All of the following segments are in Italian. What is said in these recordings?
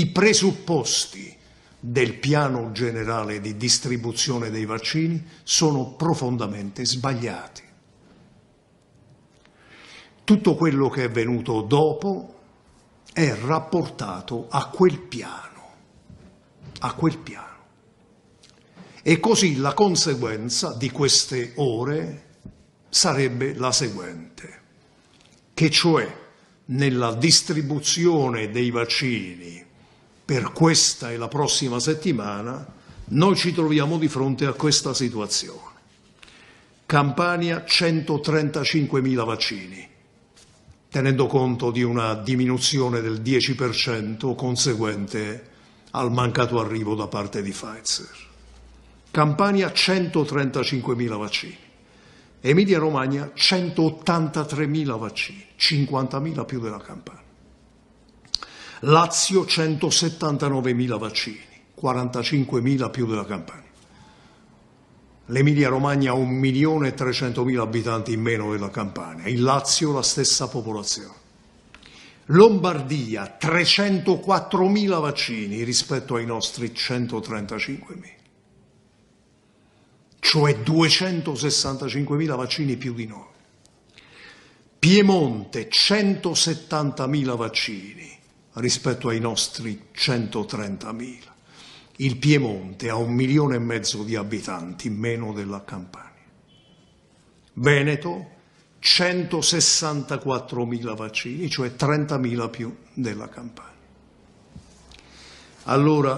i presupposti del piano generale di distribuzione dei vaccini sono profondamente sbagliati. Tutto quello che è venuto dopo è rapportato a quel piano, a quel piano. E così la conseguenza di queste ore sarebbe la seguente, che cioè nella distribuzione dei vaccini per questa e la prossima settimana, noi ci troviamo di fronte a questa situazione. Campania 135.000 vaccini, tenendo conto di una diminuzione del 10% conseguente al mancato arrivo da parte di Pfizer. Campania 135.000 vaccini, Emilia Romagna 183.000 vaccini, 50.000 più della Campania. Lazio 179.000 vaccini, 45.000 più della Campania. L'Emilia Romagna 1.300.000 abitanti in meno della Campania, il Lazio la stessa popolazione. Lombardia 304.000 vaccini rispetto ai nostri 135.000 cioè 265.000 vaccini più di noi. Piemonte 170.000 vaccini, rispetto ai nostri 130.000. Il Piemonte ha un milione e mezzo di abitanti, meno della Campania. Veneto 164.000 vaccini, cioè 30.000 più della Campania. Allora,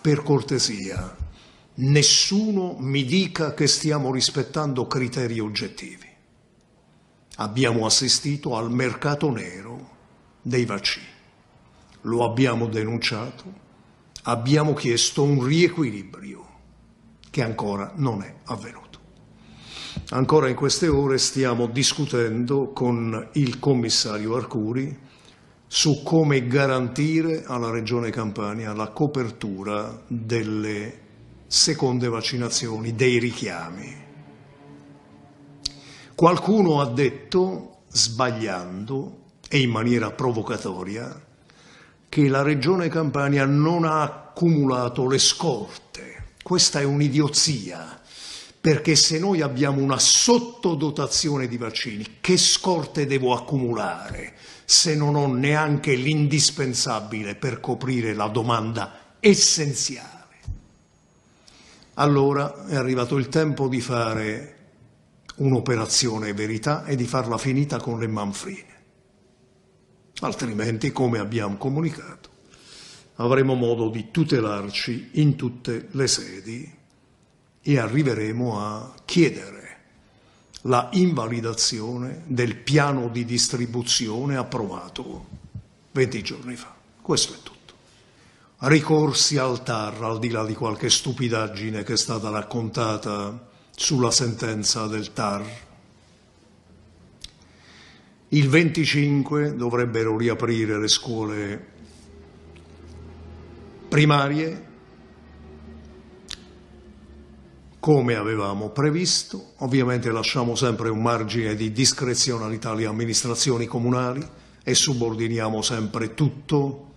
per cortesia, nessuno mi dica che stiamo rispettando criteri oggettivi. Abbiamo assistito al mercato nero dei vaccini lo abbiamo denunciato, abbiamo chiesto un riequilibrio che ancora non è avvenuto. Ancora in queste ore stiamo discutendo con il commissario Arcuri su come garantire alla Regione Campania la copertura delle seconde vaccinazioni, dei richiami. Qualcuno ha detto, sbagliando e in maniera provocatoria, che la regione Campania non ha accumulato le scorte. Questa è un'idiozia, perché se noi abbiamo una sottodotazione di vaccini, che scorte devo accumulare se non ho neanche l'indispensabile per coprire la domanda essenziale? Allora è arrivato il tempo di fare un'operazione verità e di farla finita con le manfrine altrimenti, come abbiamo comunicato, avremo modo di tutelarci in tutte le sedi e arriveremo a chiedere la invalidazione del piano di distribuzione approvato 20 giorni fa. Questo è tutto. Ricorsi al TAR, al di là di qualche stupidaggine che è stata raccontata sulla sentenza del TAR, il 25 dovrebbero riaprire le scuole primarie come avevamo previsto, ovviamente lasciamo sempre un margine di discrezionalità alle amministrazioni comunali e subordiniamo sempre tutto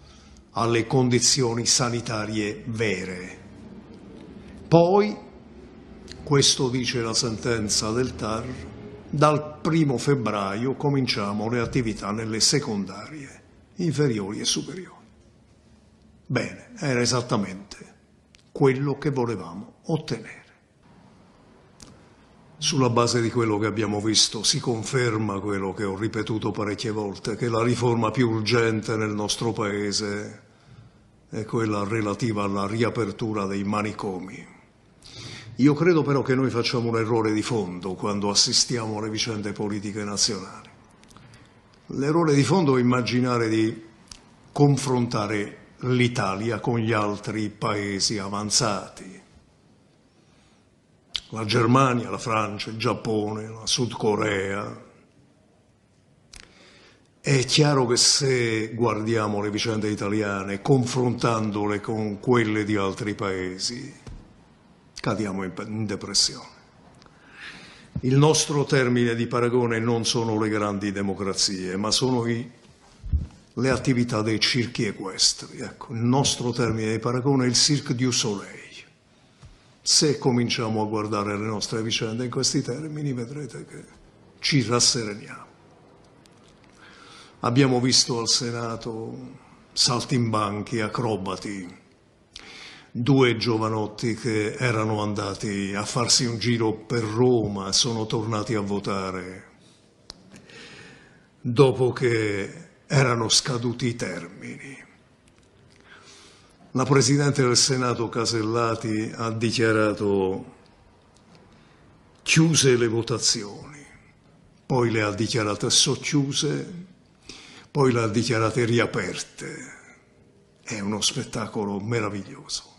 alle condizioni sanitarie vere. Poi, questo dice la sentenza del TAR, dal primo febbraio cominciamo le attività nelle secondarie, inferiori e superiori. Bene, era esattamente quello che volevamo ottenere. Sulla base di quello che abbiamo visto si conferma quello che ho ripetuto parecchie volte, che la riforma più urgente nel nostro Paese è quella relativa alla riapertura dei manicomi. Io credo però che noi facciamo un errore di fondo quando assistiamo alle vicende politiche nazionali. L'errore di fondo è immaginare di confrontare l'Italia con gli altri paesi avanzati, la Germania, la Francia, il Giappone, la Sud Corea. È chiaro che se guardiamo le vicende italiane confrontandole con quelle di altri paesi, cadiamo in depressione. Il nostro termine di paragone non sono le grandi democrazie, ma sono i, le attività dei circhi equestri. Ecco, il nostro termine di paragone è il Cirque du Soleil. Se cominciamo a guardare le nostre vicende in questi termini, vedrete che ci rassereniamo. Abbiamo visto al Senato saltimbanchi, acrobati, due giovanotti che erano andati a farsi un giro per Roma sono tornati a votare dopo che erano scaduti i termini. La Presidente del Senato Casellati ha dichiarato chiuse le votazioni, poi le ha dichiarate socchiuse, poi le ha dichiarate riaperte. È uno spettacolo meraviglioso.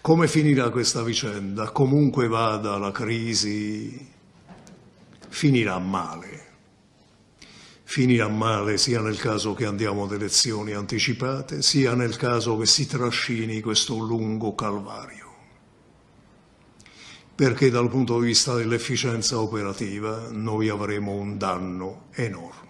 Come finirà questa vicenda? Comunque vada la crisi, finirà male. Finirà male sia nel caso che andiamo ad elezioni anticipate, sia nel caso che si trascini questo lungo calvario. Perché dal punto di vista dell'efficienza operativa noi avremo un danno enorme.